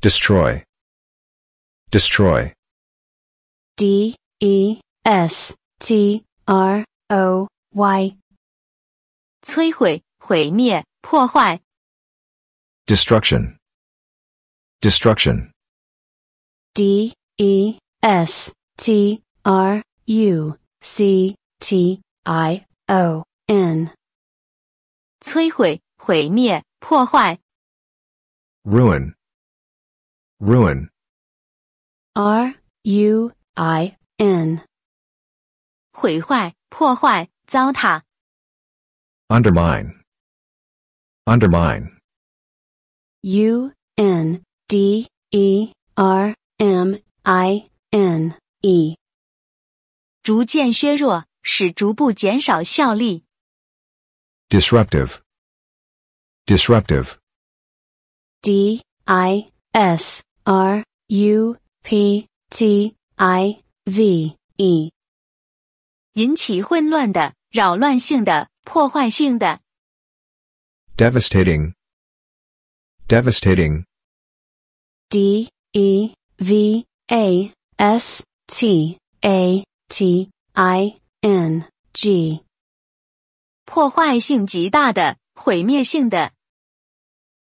Destroy. Destroy. D E S T R O Y。摧毁、毁灭、破坏。Destruction. Destruction. D E S T R U C T I O N。摧毁、毁灭、破坏。Ruin. Ruin. R U I N. 毁坏、破坏、糟蹋。Undermine. Undermine. U N D E R M I N E. 逐渐削弱，使逐步减少效力。Disruptive. Disruptive. D I S R U P T I V E，引起混乱的、扰乱性的、破坏性的。Devastating。Devastating。D E V A S T A T I N G，破坏性极大的、毁灭性的。